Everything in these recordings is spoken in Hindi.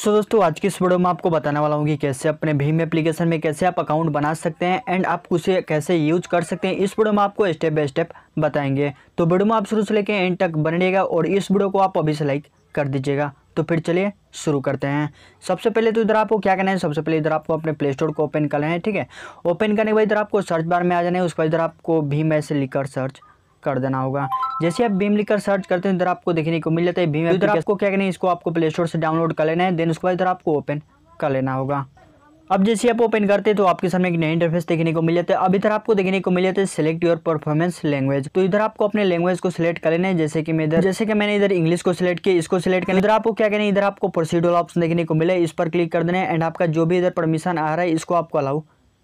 सो so, दोस्तों आज की इस वीडियो में आपको बताने वाला हूँ कि कैसे अपने भीम एप्लीकेशन में कैसे आप अकाउंट बना सकते हैं एंड आप उसे कैसे यूज कर सकते हैं इस वीडियो में आपको स्टेप बाय स्टेप बताएंगे तो वीडियो में आप शुरू से लेकर एंड तक लेगा और इस वीडियो को आप अभी से लाइक कर दीजिएगा तो फिर चलिए शुरू करते हैं सबसे पहले तो इधर आपको क्या करना है सबसे पहले इधर आपको अपने प्ले स्टोर को ओपन करना है ठीक है ओपन करने के बाद इधर आपको सर्च बार में आ जाना है उसके बाद इधर आपको भीम ऐसे लिखकर सर्च कर देना होगा जैसे आप भीम लिखकर सर्च करते हैं इधर आपको देखने को मिल जाता है भीम इधर आपको क्या करना है इसको आपको प्ले स्टोर से डाउनलोड कर लेना है देन उसके बाद इधर आपको ओपन कर लेना होगा अब जैसे आप ओपन करते हैं तो आपके सामने एक नया इंटरफेस देखने को मिल जाता है अब इधर आपको देखने को मिल जाता है सिलेक्ट योर परफॉर्मेंस लैंग्वेज तो इधर आपको अपने लैंग्वेज को सिलेक्ट कर लेना है जैसे कि मैं इधर जैसे कि मैंने इधर इंग्लिश को सिलेक्ट किया इसको सिलेक्ट करना इधर आपको क्या करना है इधर आपको प्रोसीडर ऑप्शन देखने को मिला है इस पर क्लिक कर देना है एंड आपका जो भी इधर परमिशन आ रहा है इसको आपको अलाउ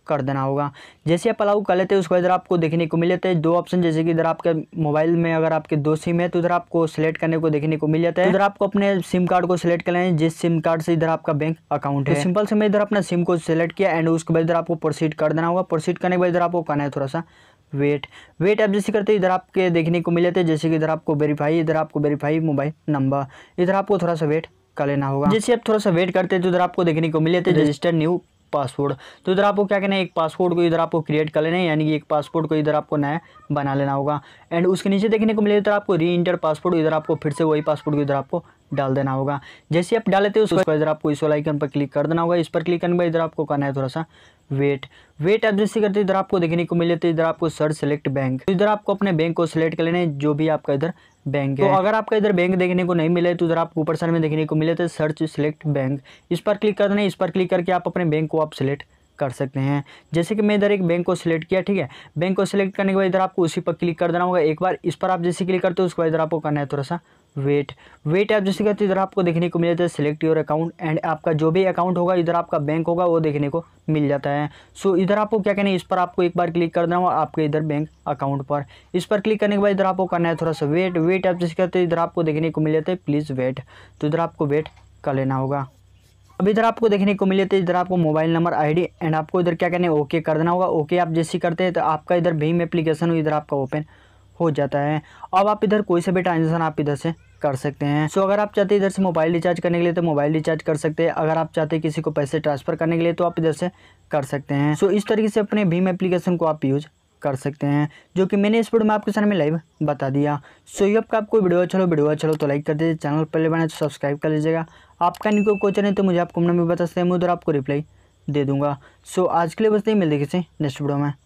कर देना होगा जैसे आप अलाउ कर लेते हैं उसको इधर आपको देखने को मिल जाता है दो ऑप्शन जैसे कि इधर आपके मोबाइल में अगर आपके दो सिम है तो इधर आपको सिलेक्ट करने को देखने को मिल जाता है इधर आपको अपने सिम कार्ड को सिलेक्ट कर लेना जिस सिम कार्ड से इधर आपका बैंक अकाउंट तो है सिंपल से मैं इधर अपना सिम को सिलेक्ट किया एंड उसके बाद इधर आपको प्रोसीड कर देना होगा प्रोसीड करने के बाद इधर आपको करना है थोड़ा सा वेट वेट आप जैसे करते इधर आपके देखने को मिल जाते हैं जैसे कि इधर आपको वेरीफाई इधर आपको वेरीफाई मोबाइल नंबर इधर आपको थोड़ा सा वेट कर लेना होगा जैसे आप थोड़ा सा वेट करते हैं तो इधर आपको देखने को मिल जाते हैं रजिस्टर न्यू पासवर्ड तो इधर आपको क्या करना है एक पासवर्ड को इधर आपको क्रिएट कर लेना है यानी कि एक पासवर्ड को इधर आपको नया बना लेना होगा एंड उसके नीचे देखने को मिले तो इधर आपको री इंटर पासवर्ड इधर आपको फिर से वही पासवर्ड को इधर आपको डाल देना होगा जैसे आप डाल लेते हो उसके इधर आपको इस वाला आइकन पर क्लिक कर देना होगा इस पर क्लिक करने के बाद इधर आपको करना है थोड़ा सा वेट वेट आप जैसे करते इधर आपको देखने को मिल जाते इधर आपको सर सेलेक्ट बैंक तो इधर आपको अपने बैंक को सिलेक्ट कर लेना है जो भी आपका इधर बैंक है तो अगर आपका इधर बैंक देखने को नहीं मिले तो इधर आपको ऊपर साइड में देखने को मिले तो सर्च सिलेक्ट बैंक इस पर क्लिक कर देना इस पर क्लिक करके आप अपने बैंक को आप सिलेक्ट कर सकते हैं जैसे कि मैं इधर एक बैंक को सिलेक्ट किया ठीक है बैंक को सिलेक्ट करने के बाद इधर आपको उसी पर क्लिक कर देना होगा एक बार इस पर आप जैसे क्लिक करते हो उसके बाद इधर आपको करना है थोड़ा सा वेट वेट ऐप जैसे कहते इधर आपको देखने को मिल जाता है सिलेक्ट योर अकाउंट एंड आपका जो भी अकाउंट होगा इधर आपका बैंक होगा वो देखने को मिल जाता है सो so, इधर आपको क्या कहना है इस पर आपको एक बार क्लिक कर देना आपके इधर बैंक अकाउंट पर इस पर क्लिक करने के बाद इधर आपको करना है थोड़ा सा वेट वेट ऐप जैसे कहते इधर आपको देखने को मिल जाता है प्लीज़ वेट तो इधर आपको वेट कर लेना होगा अब इधर आपको देखने को मिल जाता है इधर आपको मोबाइल नंबर आईडी एंड आपको इधर क्या करना है ओके कर देना होगा ओके आप जैसे करते हैं तो आपका इधर भीम एप्लीकेशन हो इधर आपका ओपन हो जाता है अब आप इधर कोई से भी ट्रांजेक्शन आप इधर से कर सकते हैं सो अगर आप चाहते हैं इधर से मोबाइल रिचार्ज करने के लिए तो मोबाइल रिचार्ज कर सकते हैं अगर आप चाहते हैं किसी को पैसे ट्रांसफ़र करने के लिए तो आप इधर से कर सकते हैं सो इस तरीके से अपने भीम एप्लीकेशन को आप यूज़ कर सकते हैं जो कि मैंने इस वीडियो में आपके सामने लाइव बता दिया सो ये आपका आपको वीडियो अच्छा लो वीडियो अच्छा लो तो लाइक कर दीजिए चैनल पहले बनाए तो सब्सक्राइब कर लीजिएगा आपका इनको कोई क्वेश्चन है तो मुझे आप कमेंट में बता सकते हैं मैं उधर आपको रिप्लाई दे दूंगा सो आज के लिए बस नहीं मिलते किसी नेक्स्ट वीडियो में